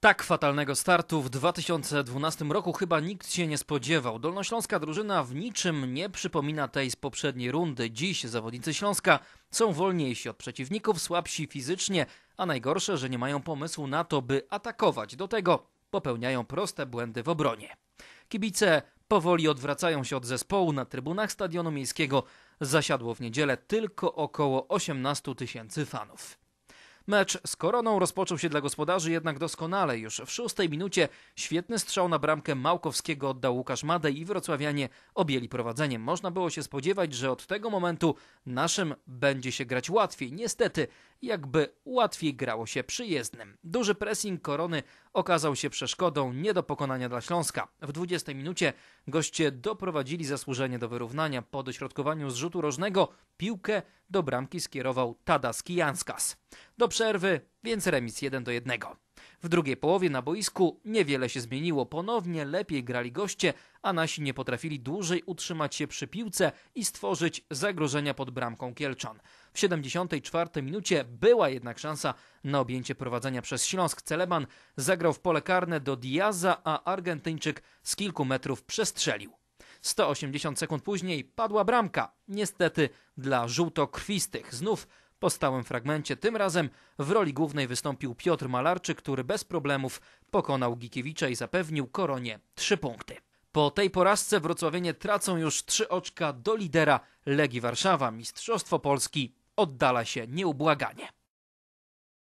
Tak fatalnego startu w 2012 roku chyba nikt się nie spodziewał. Dolnośląska drużyna w niczym nie przypomina tej z poprzedniej rundy. Dziś zawodnicy Śląska są wolniejsi od przeciwników, słabsi fizycznie, a najgorsze, że nie mają pomysłu na to, by atakować. Do tego popełniają proste błędy w obronie. Kibice powoli odwracają się od zespołu. Na trybunach stadionu miejskiego zasiadło w niedzielę tylko około 18 tysięcy fanów. Mecz z Koroną rozpoczął się dla gospodarzy jednak doskonale. Już w szóstej minucie świetny strzał na bramkę Małkowskiego oddał Łukasz Madej i wrocławianie objęli prowadzeniem. Można było się spodziewać, że od tego momentu naszym będzie się grać łatwiej. Niestety, jakby łatwiej grało się przyjezdnym. Duży pressing Korony okazał się przeszkodą nie do pokonania dla Śląska. W 20 minucie goście doprowadzili zasłużenie do wyrównania. Po dośrodkowaniu z rzutu rożnego piłkę do bramki skierował Tadas Kijanskas. Do przerwy, więc remis 1 do 1. W drugiej połowie na boisku niewiele się zmieniło. Ponownie lepiej grali goście, a nasi nie potrafili dłużej utrzymać się przy piłce i stworzyć zagrożenia pod bramką Kielczan. W 74 minucie była jednak szansa na objęcie prowadzenia przez Śląsk. Celeban zagrał w pole karne do Diaza, a Argentyńczyk z kilku metrów przestrzelił. 180 sekund później padła bramka. Niestety dla żółtokrwistych. Znów po stałym fragmencie tym razem w roli głównej wystąpił Piotr Malarczyk, który bez problemów pokonał Gikiewicza i zapewnił koronie trzy punkty. Po tej porażce wrocławienie tracą już trzy oczka do lidera Legii Warszawa. Mistrzostwo Polski oddala się nieubłaganie.